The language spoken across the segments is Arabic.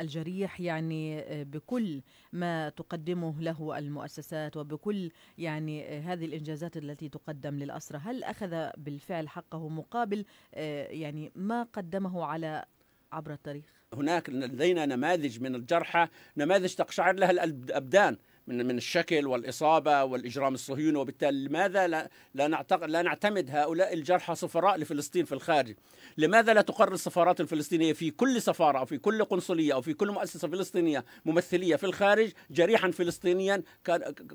الجريح يعني آه، بكل ما تقدمه له المؤسسات وبكل يعني آه، هذه الانجازات التي تقدم للاسرى هل اخذ بالفعل حقه مقابل آه، يعني ما قدمه على عبر التاريخ هناك لدينا نماذج من الجرحى نماذج تقشعر لها الابدان من من الشكل والاصابه والاجرام الصهيوني وبالتالي لماذا لا لا, نعتقد لا نعتمد هؤلاء الجرحى سفراء لفلسطين في الخارج؟ لماذا لا تقر السفارات الفلسطينيه في كل سفاره او في كل قنصليه او في كل مؤسسه فلسطينيه ممثليه في الخارج جريحا فلسطينيا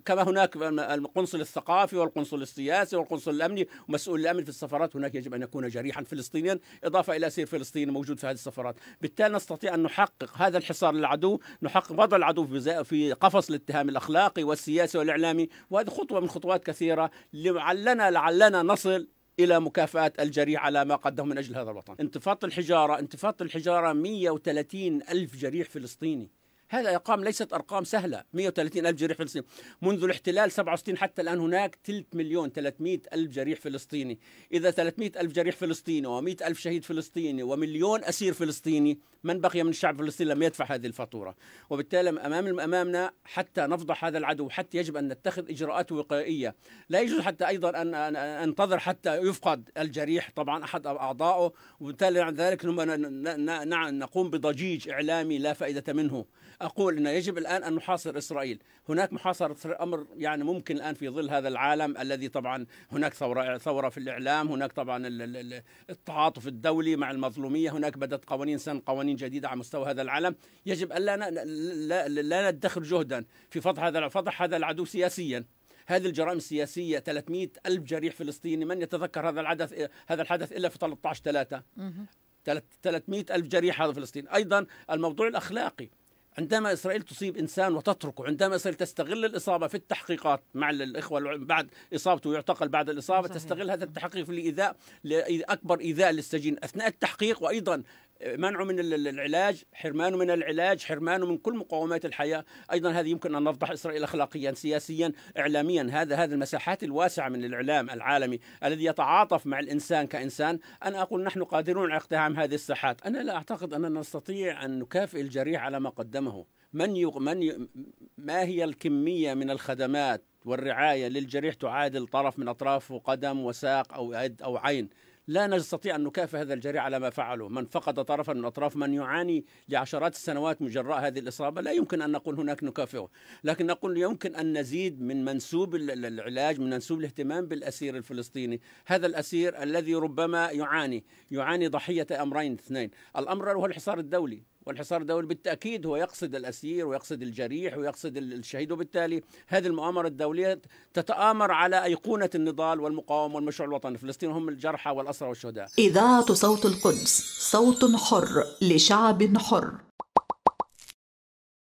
كما هناك القنصل الثقافي والقنصل السياسي والقنصل الامني ومسؤول الامن في السفارات هناك يجب ان يكون جريحا فلسطينيا اضافه الى سير فلسطيني موجود في هذه السفارات، بالتالي نستطيع ان نحقق هذا الحصار للعدو، نحقق وضع العدو في قفص الاتهام الأخير. الأخلاقي والسياسي والإعلامي وهذه خطوة من خطوات كثيرة لعلنا لعلنا نصل الى مكافاه الجريح على ما قدمه من اجل هذا الوطن. انتفاضه الحجاره، انتفاضه الحجاره 130 الف جريح فلسطيني. هذا أرقام ليست أرقام سهلة 130 ألف جريح فلسطيني منذ الاحتلال 67 حتى الآن هناك 3 مليون 300 ألف جريح فلسطيني إذا 300 ألف جريح فلسطيني و100 ألف شهيد فلسطيني ومليون أسير فلسطيني من بقي من الشعب الفلسطيني لم يدفع هذه الفاتورة وبالتالي أمام أمامنا حتى نفضح هذا العدو حتى يجب أن نتخذ إجراءات وقائية لا يجوز حتى أيضا أن أنتظر حتى يفقد الجريح طبعا أحد أعضائه وبالتالي عن ذلك نقوم بضجيج إعلامي لا فائدة منه أقول أنه يجب الآن أن نحاصر إسرائيل هناك محاصرة امر يعني ممكن الآن في ظل هذا العالم الذي طبعا هناك ثورة, ثورة في الإعلام هناك طبعا التعاطف الدولي مع المظلومية هناك بدأت قوانين سن قوانين جديدة على مستوى هذا العالم يجب أن لا, لا, لا ندخر جهدا في فضح هذا فضح هذا العدو سياسيا هذه الجرائم السياسية 300 ألف جريح فلسطيني من يتذكر هذا الحدث هذا الحدث إلا في 13 3 300 ألف جريح هذا فلسطين أيضا الموضوع الأخلاقي عندما اسرائيل تصيب انسان وتتركه، عندما اسرائيل تستغل الاصابه في التحقيقات مع الاخوه بعد اصابته يعتقل بعد الاصابه صحيح. تستغل هذا التحقيق لايذاء لاكبر ايذاء للسجين اثناء التحقيق وايضا منعه من العلاج حرمانه من العلاج حرمانه من كل مقومات الحياة أيضا هذه يمكن أن نفضح إسرائيل أخلاقيا سياسيا إعلاميا هذا هذه المساحات الواسعة من الإعلام العالمي الذي يتعاطف مع الإنسان كإنسان أنا أقول نحن قادرون على اقتحام هذه الساحات أنا لا أعتقد أننا نستطيع أن نكافئ الجريح على ما قدمه من يغ... من ي... ما هي الكمية من الخدمات والرعاية للجريح تعادل طرف من أطراف قدم وساق أو يد أو عين لا نستطيع أن نكافئ هذا الجريء على ما فعله من فقد طرفا من أطراف من يعاني لعشرات السنوات من جراء هذه الإصابة لا يمكن أن نقول هناك نكافئه لكن نقول يمكن أن نزيد من منسوب العلاج من منسوب الاهتمام بالأسير الفلسطيني هذا الأسير الذي ربما يعاني يعاني ضحية أمرين اثنين الأمر هو الحصار الدولي والحصار الدولي بالتأكيد هو يقصد الأسير ويقصد الجريح ويقصد الشهيد وبالتالي هذه المؤامرة الدولية تتآمر على أيقونة النضال والمقاومة والمشروع الوطني فلسطين هم الجرحى والأسر الأسرى والشهداء إذاعة صوت القدس صوت حر لشعب حر